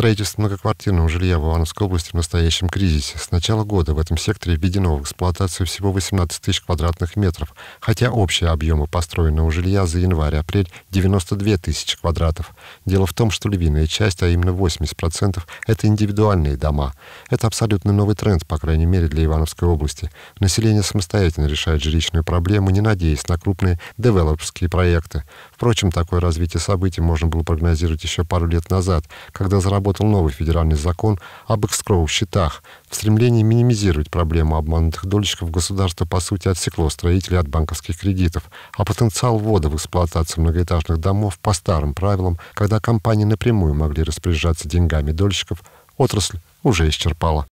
Строительство многоквартирного жилья в Ивановской области в настоящем кризисе. С начала года в этом секторе введено в эксплуатацию всего 18 тысяч квадратных метров, хотя общие объемы построенного жилья за январь-апрель 92 тысячи квадратов. Дело в том, что львиная часть, а именно 80%, это индивидуальные дома. Это абсолютно новый тренд, по крайней мере, для Ивановской области. Население самостоятельно решает жилищную проблему, не надеясь на крупные девелоперские проекты. Впрочем, такое развитие событий можно было прогнозировать еще пару лет назад, когда заработали разработал новый федеральный закон об экскроув счетах в стремлении минимизировать проблему обманутых дольщиков государство, по сути, отсекло строителей от банковских кредитов, а потенциал ввода в эксплуатацию многоэтажных домов по старым правилам, когда компании напрямую могли распоряжаться деньгами дольщиков, отрасль уже исчерпала.